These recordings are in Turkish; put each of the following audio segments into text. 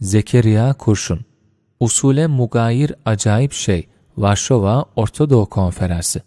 Zekeriya Kurşun Usule Mugayir Acayip Şey Varşova Ortadoğu Konferansı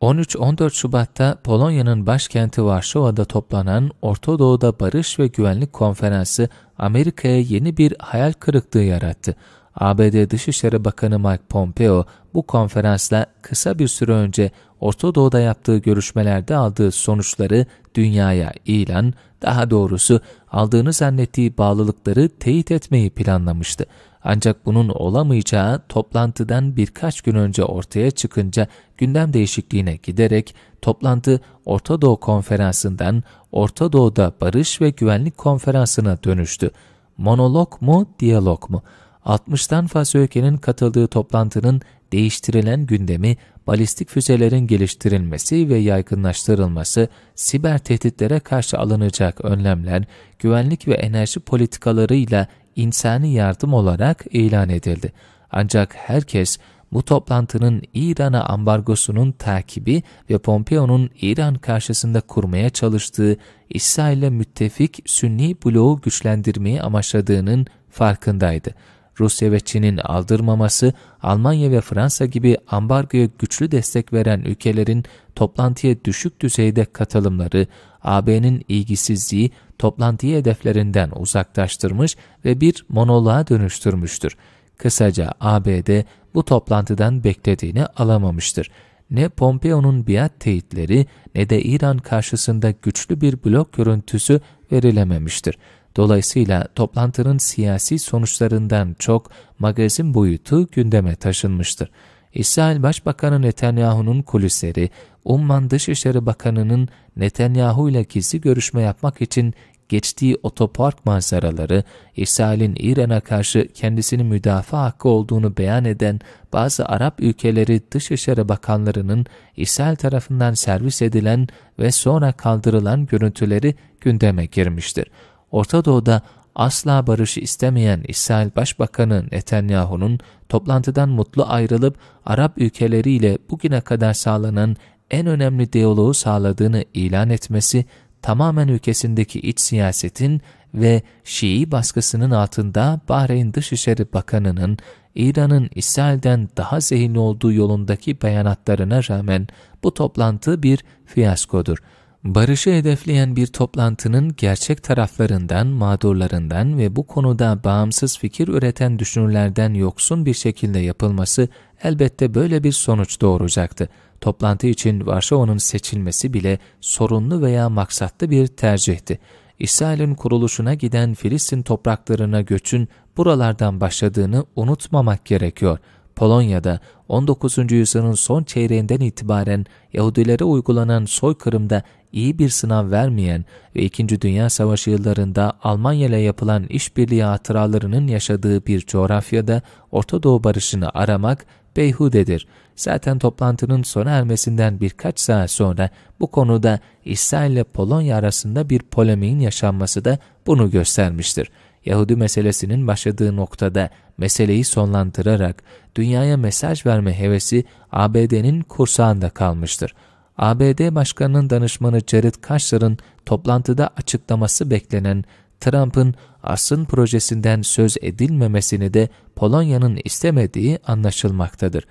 13-14 Şubat'ta Polonya'nın başkenti Varşova'da toplanan Ortadoğu'da Barış ve Güvenlik Konferansı Amerika'ya yeni bir hayal kırıklığı yarattı. ABD Dışişleri Bakanı Mike Pompeo bu konferansla kısa bir süre önce Ortadoğu'da yaptığı görüşmelerde aldığı sonuçları dünyaya ilan daha doğrusu aldığını zannettiği bağlılıkları teyit etmeyi planlamıştı. Ancak bunun olamayacağı toplantıdan birkaç gün önce ortaya çıkınca gündem değişikliğine giderek toplantı Orta Doğu Konferansı'ndan Orta Doğu'da Barış ve Güvenlik Konferansı'na dönüştü. Monolog mu, diyalog mu? 60'tan fazla ülkenin katıldığı toplantının değiştirilen gündemi balistik füzelerin geliştirilmesi ve yaygınlaştırılması, siber tehditlere karşı alınacak önlemler, güvenlik ve enerji politikalarıyla insani yardım olarak ilan edildi. Ancak herkes bu toplantının İran'a ambargosunun takibi ve Pompeo'nun İran karşısında kurmaya çalıştığı İsrail'e müttefik Sünni bloğu güçlendirmeyi amaçladığının farkındaydı. Rusya ve Çin'in aldırmaması, Almanya ve Fransa gibi ambargoya güçlü destek veren ülkelerin toplantıya düşük düzeyde katılımları, AB'nin ilgisizliği toplantıyı hedeflerinden uzaklaştırmış ve bir monoloğa dönüştürmüştür. Kısaca ABD bu toplantıdan beklediğini alamamıştır. Ne Pompeo'nun biat teyitleri ne de İran karşısında güçlü bir blok görüntüsü verilememiştir. Dolayısıyla toplantının siyasi sonuçlarından çok magazin boyutu gündeme taşınmıştır. İsrail Başbakanı Netanyahu'nun kulisleri, Umman Dışişleri Bakanı'nın Netanyahu ile gizli görüşme yapmak için geçtiği otopark manzaraları, İsrail'in İran'a karşı kendisini müdafaa hakkı olduğunu beyan eden bazı Arap ülkeleri Dışişleri Bakanlarının İsrail tarafından servis edilen ve sonra kaldırılan görüntüleri gündeme girmiştir. Orta Doğu'da asla barışı istemeyen İsrail Başbakanı Netanyahu'nun toplantıdan mutlu ayrılıp Arap ülkeleriyle bugüne kadar sağlanan en önemli diyaloğu sağladığını ilan etmesi tamamen ülkesindeki iç siyasetin ve Şii baskısının altında Bahreyn Dışişleri Bakanı'nın İran'ın İsrail'den daha zehirli olduğu yolundaki beyanatlarına rağmen bu toplantı bir fiyaskodur barışı hedefleyen bir toplantının gerçek taraflarından, mağdurlarından ve bu konuda bağımsız fikir üreten düşünürlerden yoksun bir şekilde yapılması elbette böyle bir sonuç doğuracaktı. Toplantı için Varşova'nın seçilmesi bile sorunlu veya maksatlı bir tercihti. İsrail'in kuruluşuna giden Filistin topraklarına göçün buralardan başladığını unutmamak gerekiyor. Polonya'da 19. yüzyılın son çeyreğinden itibaren Yahudilere uygulanan soykırımda iyi bir sınav vermeyen ve 2. Dünya Savaşı yıllarında Almanya ile yapılan işbirliği hatıralarının yaşadığı bir coğrafyada Orta Doğu barışını aramak beyhudedir. Zaten toplantının sona ermesinden birkaç saat sonra bu konuda İsrail ile Polonya arasında bir polemiğin yaşanması da bunu göstermiştir. Yahudi meselesinin başladığı noktada meseleyi sonlandırarak dünyaya mesaj verme hevesi ABD'nin kursağında kalmıştır. ABD Başkanı'nın danışmanı Jared Kushner'ın toplantıda açıklaması beklenen Trump'ın Ars'ın projesinden söz edilmemesini de Polonya'nın istemediği anlaşılmaktadır.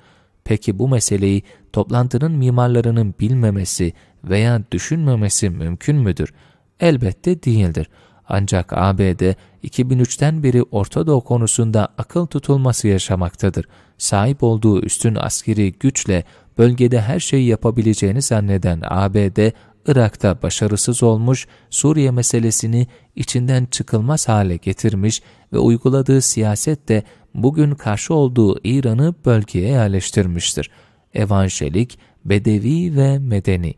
Peki bu meseleyi toplantının mimarlarının bilmemesi veya düşünmemesi mümkün müdür? Elbette değildir. Ancak ABD 2003'ten beri Orta Doğu konusunda akıl tutulması yaşamaktadır. Sahip olduğu üstün askeri güçle bölgede her şeyi yapabileceğini zanneden ABD, Irak'ta başarısız olmuş, Suriye meselesini içinden çıkılmaz hale getirmiş ve uyguladığı siyaset de bugün karşı olduğu İran'ı bölgeye yerleştirmiştir. Evanjelik, Bedevi ve Medeni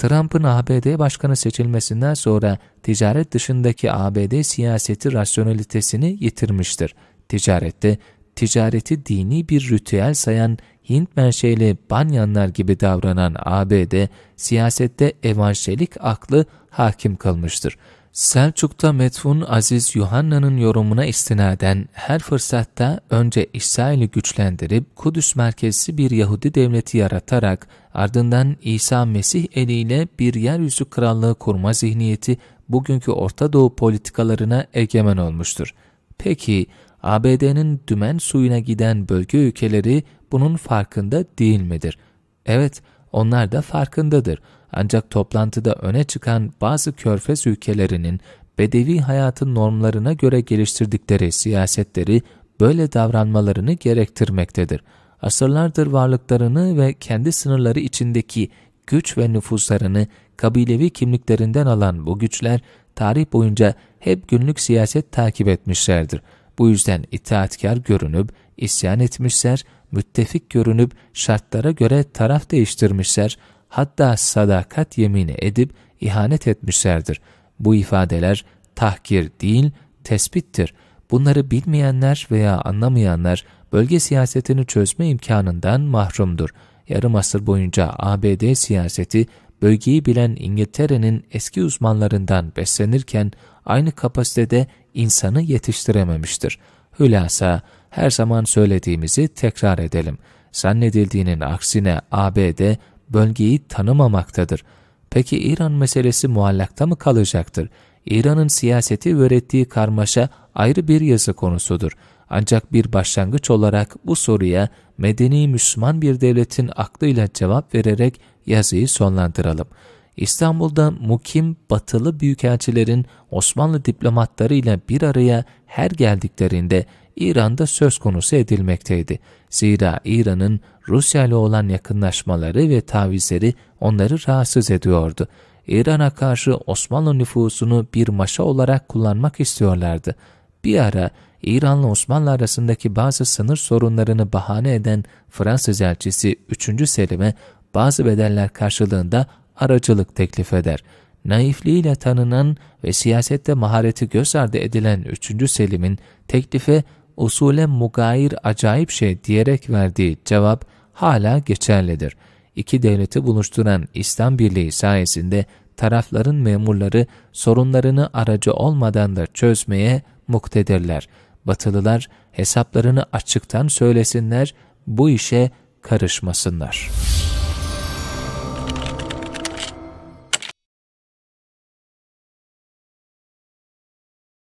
Trump'ın ABD başkanı seçilmesinden sonra ticaret dışındaki ABD siyaseti rasyonalitesini yitirmiştir. Ticarette, ticareti dini bir ritüel sayan Hint menşeli banyanlar gibi davranan ABD, siyasette evanjelik aklı hakim kalmıştır. Selçuk'ta Metfun Aziz Yuhanna'nın yorumuna istinaden her fırsatta önce İsrail'i güçlendirip Kudüs merkezli bir Yahudi devleti yaratarak ardından İsa Mesih eliyle bir yeryüzü krallığı kurma zihniyeti bugünkü Orta Doğu politikalarına egemen olmuştur. Peki ABD'nin dümen suyuna giden bölge ülkeleri bunun farkında değil midir? Evet, onlar da farkındadır. Ancak toplantıda öne çıkan bazı körfez ülkelerinin bedevi hayatın normlarına göre geliştirdikleri siyasetleri böyle davranmalarını gerektirmektedir. Asırlardır varlıklarını ve kendi sınırları içindeki güç ve nüfuslarını kabilevi kimliklerinden alan bu güçler tarih boyunca hep günlük siyaset takip etmişlerdir. Bu yüzden itaatkar görünüp isyan etmişler müttefik görünüp şartlara göre taraf değiştirmişler, hatta sadakat yemini edip ihanet etmişlerdir. Bu ifadeler tahkir değil, tespittir. Bunları bilmeyenler veya anlamayanlar bölge siyasetini çözme imkanından mahrumdur. Yarım asır boyunca ABD siyaseti bölgeyi bilen İngiltere'nin eski uzmanlarından beslenirken aynı kapasitede insanı yetiştirememiştir. Hülasa, her zaman söylediğimizi tekrar edelim. Zannedildiğinin aksine ABD bölgeyi tanımamaktadır. Peki İran meselesi muallakta mı kalacaktır? İran'ın siyaseti ürettiği karmaşa ayrı bir yazı konusudur. Ancak bir başlangıç olarak bu soruya medeni Müslüman bir devletin aklıyla cevap vererek yazıyı sonlandıralım. İstanbul'da mukim batılı büyükelçilerin Osmanlı diplomatlarıyla bir araya her geldiklerinde İran'da söz konusu edilmekteydi. Zira İran'ın Rusya ile olan yakınlaşmaları ve tavizleri onları rahatsız ediyordu. İran'a karşı Osmanlı nüfusunu bir maşa olarak kullanmak istiyorlardı. Bir ara İran'la Osmanlı arasındaki bazı sınır sorunlarını bahane eden Fransız elçisi 3. Selim'e bazı bedeller karşılığında aracılık teklif eder. Naifliğiyle tanınan ve siyasette mahareti göz ardı edilen 3. Selim'in teklife usule mugayir acayip şey diyerek verdiği cevap hala geçerlidir. İki devleti buluşturan İslam Birliği sayesinde tarafların memurları sorunlarını aracı olmadan da çözmeye muktedirler. Batılılar hesaplarını açıktan söylesinler, bu işe karışmasınlar.''